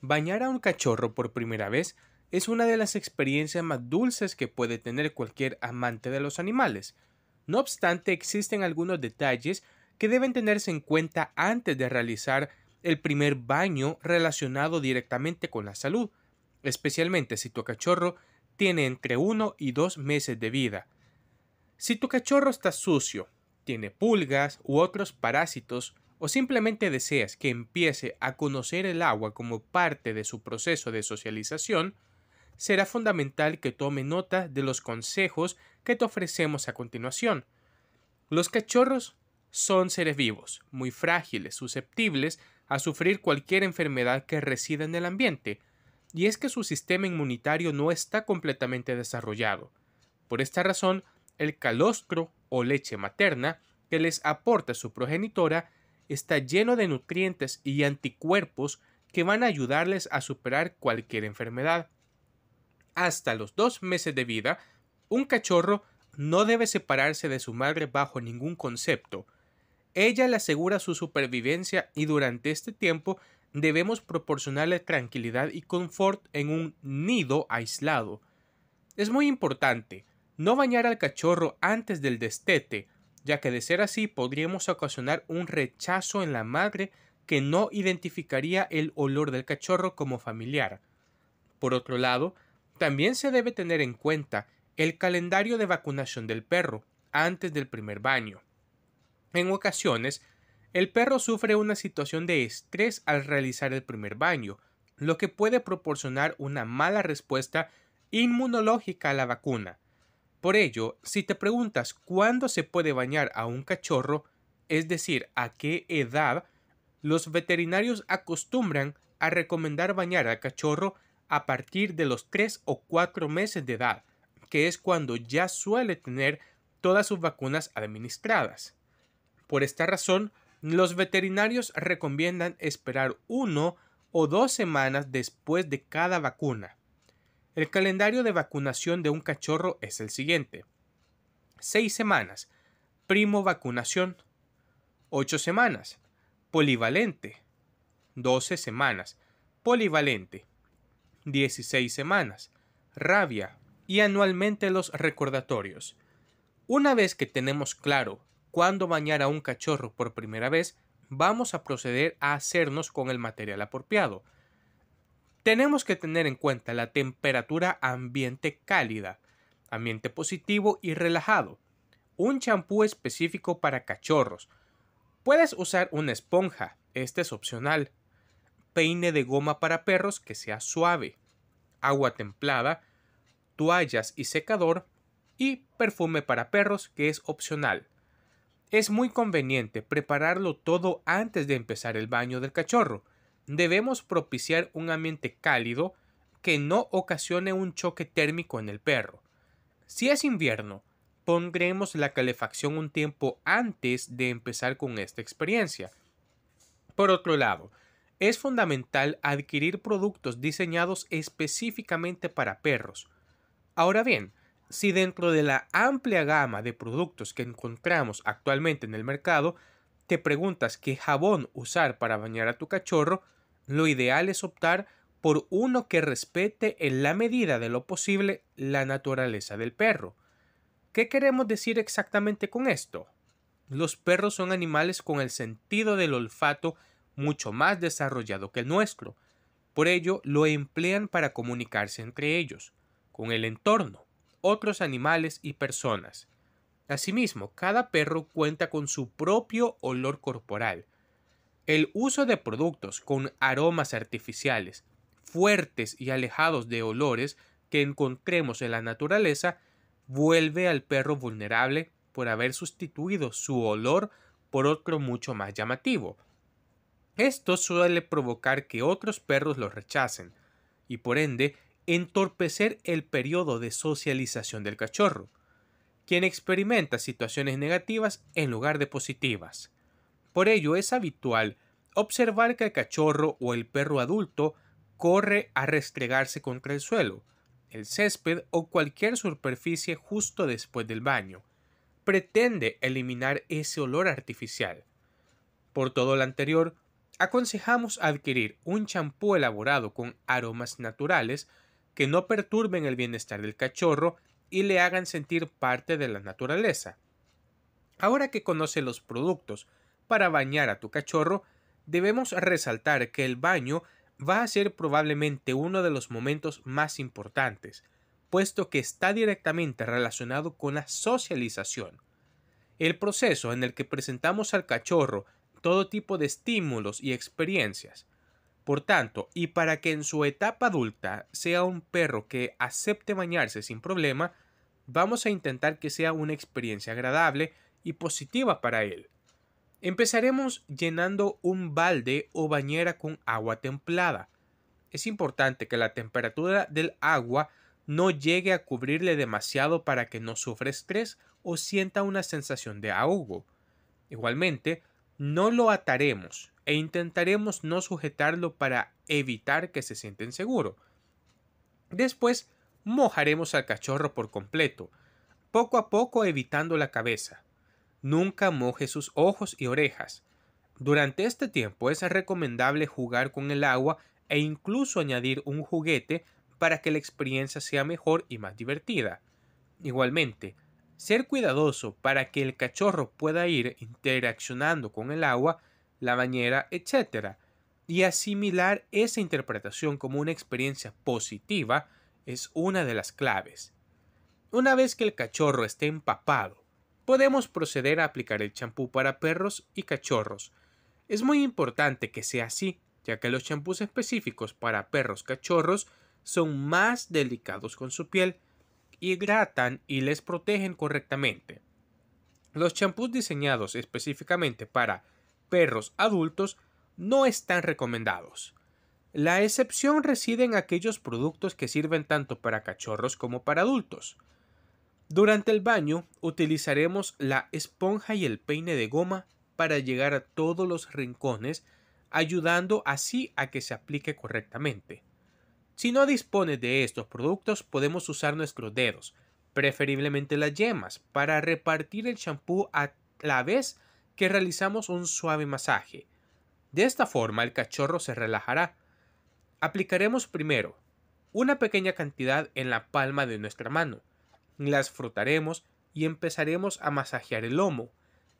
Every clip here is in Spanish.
Bañar a un cachorro por primera vez es una de las experiencias más dulces que puede tener cualquier amante de los animales. No obstante, existen algunos detalles que deben tenerse en cuenta antes de realizar el primer baño relacionado directamente con la salud, especialmente si tu cachorro tiene entre 1 y 2 meses de vida. Si tu cachorro está sucio, tiene pulgas u otros parásitos, o simplemente deseas que empiece a conocer el agua como parte de su proceso de socialización, será fundamental que tome nota de los consejos que te ofrecemos a continuación. Los cachorros son seres vivos, muy frágiles, susceptibles a sufrir cualquier enfermedad que resida en el ambiente, y es que su sistema inmunitario no está completamente desarrollado. Por esta razón, el calostro o leche materna que les aporta su progenitora está lleno de nutrientes y anticuerpos que van a ayudarles a superar cualquier enfermedad. Hasta los dos meses de vida, un cachorro no debe separarse de su madre bajo ningún concepto, ella le asegura su supervivencia y durante este tiempo debemos proporcionarle tranquilidad y confort en un nido aislado. Es muy importante no bañar al cachorro antes del destete, ya que de ser así podríamos ocasionar un rechazo en la madre que no identificaría el olor del cachorro como familiar. Por otro lado, también se debe tener en cuenta el calendario de vacunación del perro antes del primer baño. En ocasiones, el perro sufre una situación de estrés al realizar el primer baño, lo que puede proporcionar una mala respuesta inmunológica a la vacuna. Por ello, si te preguntas cuándo se puede bañar a un cachorro, es decir, a qué edad, los veterinarios acostumbran a recomendar bañar al cachorro a partir de los 3 o 4 meses de edad, que es cuando ya suele tener todas sus vacunas administradas. Por esta razón, los veterinarios recomiendan esperar uno o dos semanas después de cada vacuna. El calendario de vacunación de un cachorro es el siguiente. 6 semanas. Primo vacunación. 8 semanas. Polivalente. 12 semanas. Polivalente. 16 semanas. Rabia. Y anualmente los recordatorios. Una vez que tenemos claro cuando bañar a un cachorro por primera vez, vamos a proceder a hacernos con el material apropiado. Tenemos que tener en cuenta la temperatura ambiente cálida, ambiente positivo y relajado, un champú específico para cachorros. Puedes usar una esponja, este es opcional, peine de goma para perros que sea suave, agua templada, toallas y secador, y perfume para perros que es opcional. Es muy conveniente prepararlo todo antes de empezar el baño del cachorro. Debemos propiciar un ambiente cálido que no ocasione un choque térmico en el perro. Si es invierno, pondremos la calefacción un tiempo antes de empezar con esta experiencia. Por otro lado, es fundamental adquirir productos diseñados específicamente para perros. Ahora bien, si dentro de la amplia gama de productos que encontramos actualmente en el mercado, te preguntas qué jabón usar para bañar a tu cachorro, lo ideal es optar por uno que respete en la medida de lo posible la naturaleza del perro. ¿Qué queremos decir exactamente con esto? Los perros son animales con el sentido del olfato mucho más desarrollado que el nuestro. Por ello, lo emplean para comunicarse entre ellos, con el entorno otros animales y personas. Asimismo, cada perro cuenta con su propio olor corporal. El uso de productos con aromas artificiales, fuertes y alejados de olores que encontremos en la naturaleza, vuelve al perro vulnerable por haber sustituido su olor por otro mucho más llamativo. Esto suele provocar que otros perros lo rechacen, y por ende entorpecer el periodo de socialización del cachorro, quien experimenta situaciones negativas en lugar de positivas. Por ello es habitual observar que el cachorro o el perro adulto corre a restregarse contra el suelo, el césped o cualquier superficie justo después del baño. Pretende eliminar ese olor artificial. Por todo lo anterior, aconsejamos adquirir un champú elaborado con aromas naturales que no perturben el bienestar del cachorro y le hagan sentir parte de la naturaleza. Ahora que conoce los productos para bañar a tu cachorro, debemos resaltar que el baño va a ser probablemente uno de los momentos más importantes, puesto que está directamente relacionado con la socialización. El proceso en el que presentamos al cachorro todo tipo de estímulos y experiencias, por tanto, y para que en su etapa adulta sea un perro que acepte bañarse sin problema, vamos a intentar que sea una experiencia agradable y positiva para él. Empezaremos llenando un balde o bañera con agua templada. Es importante que la temperatura del agua no llegue a cubrirle demasiado para que no sufra estrés o sienta una sensación de ahogo. Igualmente, no lo ataremos, e intentaremos no sujetarlo para evitar que se sienta inseguro. Después mojaremos al cachorro por completo, poco a poco evitando la cabeza. Nunca moje sus ojos y orejas. Durante este tiempo es recomendable jugar con el agua e incluso añadir un juguete para que la experiencia sea mejor y más divertida. Igualmente, ser cuidadoso para que el cachorro pueda ir interaccionando con el agua la bañera, etc. Y asimilar esa interpretación como una experiencia positiva es una de las claves. Una vez que el cachorro esté empapado, podemos proceder a aplicar el champú para perros y cachorros. Es muy importante que sea así, ya que los champús específicos para perros cachorros son más delicados con su piel, hidratan y les protegen correctamente. Los champús diseñados específicamente para perros adultos no están recomendados. La excepción reside en aquellos productos que sirven tanto para cachorros como para adultos. Durante el baño utilizaremos la esponja y el peine de goma para llegar a todos los rincones, ayudando así a que se aplique correctamente. Si no dispones de estos productos, podemos usar nuestros dedos, preferiblemente las yemas, para repartir el champú a la vez que realizamos un suave masaje. De esta forma el cachorro se relajará. Aplicaremos primero una pequeña cantidad en la palma de nuestra mano. Las frotaremos y empezaremos a masajear el lomo,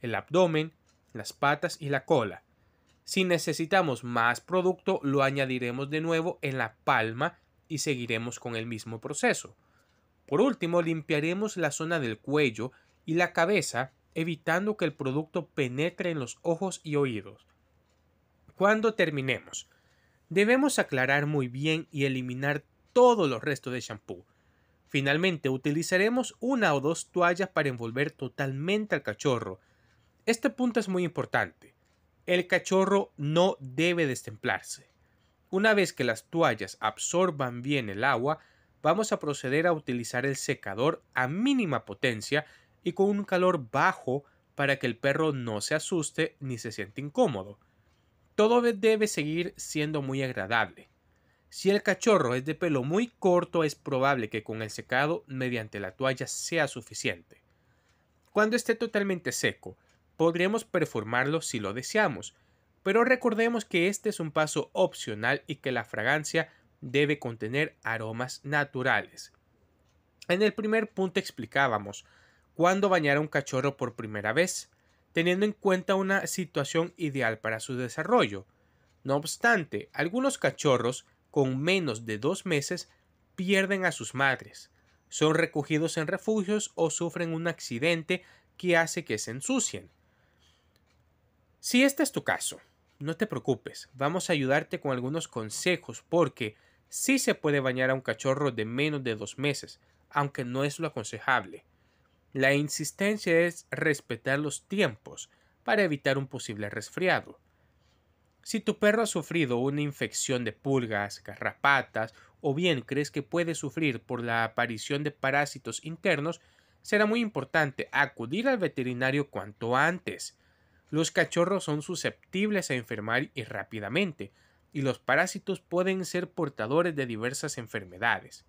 el abdomen, las patas y la cola. Si necesitamos más producto, lo añadiremos de nuevo en la palma y seguiremos con el mismo proceso. Por último, limpiaremos la zona del cuello y la cabeza evitando que el producto penetre en los ojos y oídos. Cuando terminemos, debemos aclarar muy bien y eliminar todos los restos de shampoo. Finalmente, utilizaremos una o dos toallas para envolver totalmente al cachorro. Este punto es muy importante. El cachorro no debe destemplarse. Una vez que las toallas absorban bien el agua, vamos a proceder a utilizar el secador a mínima potencia y con un calor bajo para que el perro no se asuste ni se siente incómodo. Todo debe seguir siendo muy agradable. Si el cachorro es de pelo muy corto, es probable que con el secado mediante la toalla sea suficiente. Cuando esté totalmente seco, podremos performarlo si lo deseamos, pero recordemos que este es un paso opcional y que la fragancia debe contener aromas naturales. En el primer punto explicábamos cuándo bañar a un cachorro por primera vez, teniendo en cuenta una situación ideal para su desarrollo. No obstante, algunos cachorros con menos de dos meses pierden a sus madres, son recogidos en refugios o sufren un accidente que hace que se ensucien. Si este es tu caso, no te preocupes, vamos a ayudarte con algunos consejos porque sí se puede bañar a un cachorro de menos de dos meses, aunque no es lo aconsejable. La insistencia es respetar los tiempos para evitar un posible resfriado. Si tu perro ha sufrido una infección de pulgas, garrapatas o bien crees que puede sufrir por la aparición de parásitos internos, será muy importante acudir al veterinario cuanto antes. Los cachorros son susceptibles a enfermar y rápidamente, y los parásitos pueden ser portadores de diversas enfermedades.